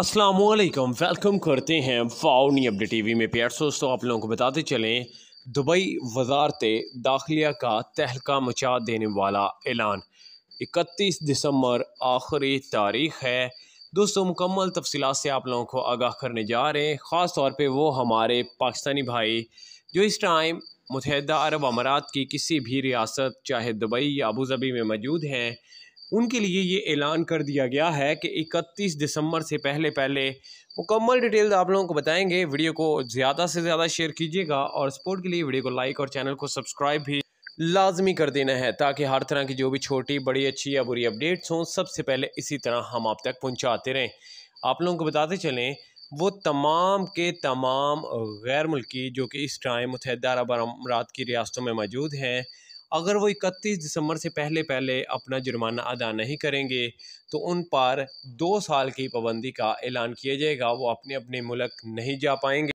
असलकम वेलकम करते हैं वाओ नी टी वी में प्यार दोस्तों आप लोगों को बताते चलें दुबई वजारत दाखिलिया का तहलका मचा देने वाला ऐलान 31 दिसंबर आखिरी तारीख है दोस्तों मुकम्मल तफसीत से आप लोगों को आगाह करने जा रहे हैं ख़ास तौर पे वो हमारे पाकिस्तानी भाई जो इस टाइम मुतहद अरब अमारात की किसी भी रियासत चाहे दुबई या अबूज़बी में मौजूद हैं उनके लिए ये ऐलान कर दिया गया है कि 31 दिसंबर से पहले पहले मुकम्मल डिटेल्स आप लोगों को बताएंगे वीडियो को ज़्यादा से ज़्यादा शेयर कीजिएगा और सपोर्ट के लिए वीडियो को लाइक और चैनल को सब्सक्राइब भी लाजमी कर देना है ताकि हर तरह की जो भी छोटी बड़ी अच्छी या बुरी अपडेट्स हों सबसे पहले इसी तरह हम आप तक पहुँचाते रहें आप लोगों को बताते चलें वो तमाम के तमाम गैर मुल्की जो कि इस टाइम मुतहदा अरब अमरात की रियासतों में मौजूद हैं अगर वो 31 दिसंबर से पहले पहले अपना जुर्माना अदा नहीं करेंगे तो उन पर दो साल की पाबंदी का ऐलान किया जाएगा वो अपने अपने मुल्क नहीं जा पाएंगे